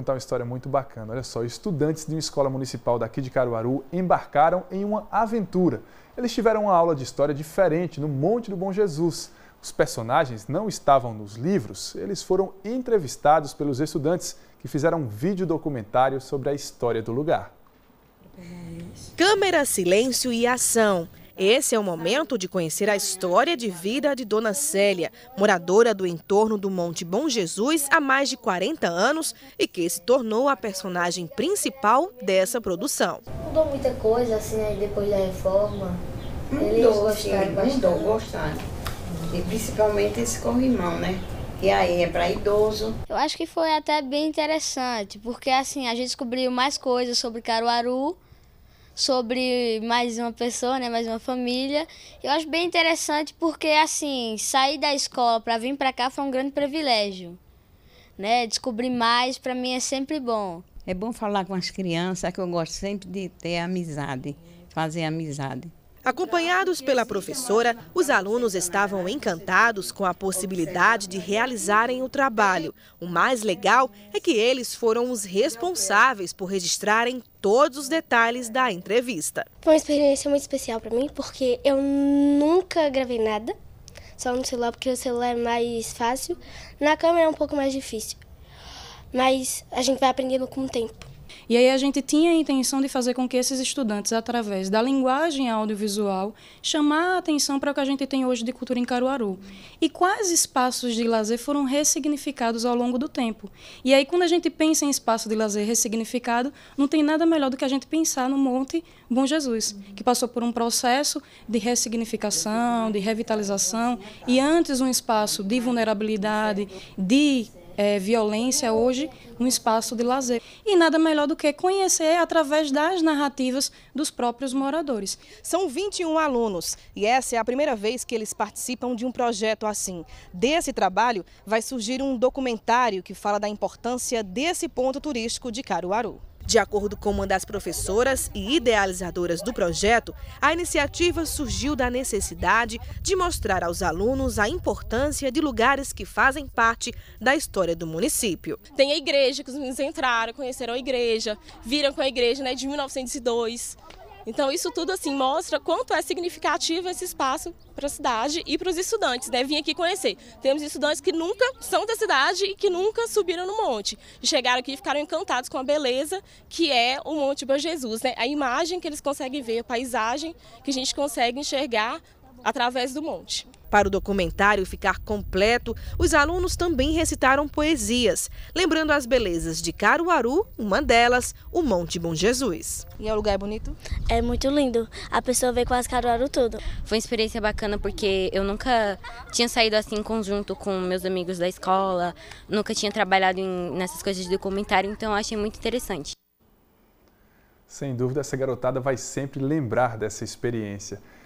contar uma história muito bacana. Olha só, estudantes de uma escola municipal daqui de Caruaru embarcaram em uma aventura. Eles tiveram uma aula de história diferente no Monte do Bom Jesus. Os personagens não estavam nos livros, eles foram entrevistados pelos estudantes que fizeram um vídeo documentário sobre a história do lugar. Câmera, silêncio e ação. Esse é o momento de conhecer a história de vida de Dona Célia, moradora do entorno do Monte Bom Jesus há mais de 40 anos e que se tornou a personagem principal dessa produção. Mudou muita coisa assim depois da reforma. Eles mudou, gostaram bastante. Mudou, gostaram. E principalmente esse corrimão, né? E aí é para idoso. Eu acho que foi até bem interessante, porque assim a gente descobriu mais coisas sobre Caruaru sobre mais uma pessoa, né, mais uma família. Eu acho bem interessante porque assim, sair da escola para vir para cá foi um grande privilégio. Né? Descobrir mais para mim é sempre bom. É bom falar com as crianças, que eu gosto sempre de ter amizade, fazer amizade. Acompanhados pela professora, os alunos estavam encantados com a possibilidade de realizarem o trabalho. O mais legal é que eles foram os responsáveis por registrarem todos os detalhes da entrevista. Foi uma experiência muito especial para mim, porque eu nunca gravei nada, só no celular, porque o celular é mais fácil. Na câmera é um pouco mais difícil, mas a gente vai aprendendo com o tempo. E aí a gente tinha a intenção de fazer com que esses estudantes, através da linguagem audiovisual, chamar a atenção para o que a gente tem hoje de cultura em Caruaru. E quais espaços de lazer foram ressignificados ao longo do tempo? E aí quando a gente pensa em espaço de lazer ressignificado, não tem nada melhor do que a gente pensar no Monte Bom Jesus, que passou por um processo de ressignificação, de revitalização, e antes um espaço de vulnerabilidade, de é, violência hoje um espaço de lazer. E nada melhor do que conhecer através das narrativas dos próprios moradores. São 21 alunos e essa é a primeira vez que eles participam de um projeto assim. Desse trabalho vai surgir um documentário que fala da importância desse ponto turístico de Caruaru. De acordo com uma das professoras e idealizadoras do projeto, a iniciativa surgiu da necessidade de mostrar aos alunos a importância de lugares que fazem parte da história do município. Tem a igreja, que os meninos entraram, conheceram a igreja, viram com a igreja né, de 1902. Então, isso tudo assim mostra quanto é significativo esse espaço para a cidade e para os estudantes, né? Vim aqui conhecer. Temos estudantes que nunca são da cidade e que nunca subiram no monte. Chegaram aqui e ficaram encantados com a beleza que é o Monte Bom Jesus, né? A imagem que eles conseguem ver, a paisagem que a gente consegue enxergar através do monte. Para o documentário ficar completo, os alunos também recitaram poesias, lembrando as belezas de Caruaru, uma delas, o Monte Bom Jesus. E é um lugar bonito? É muito lindo. A pessoa vê quase Caruaru tudo. Foi uma experiência bacana porque eu nunca tinha saído assim em conjunto com meus amigos da escola, nunca tinha trabalhado em, nessas coisas de documentário, então achei muito interessante. Sem dúvida, essa garotada vai sempre lembrar dessa experiência.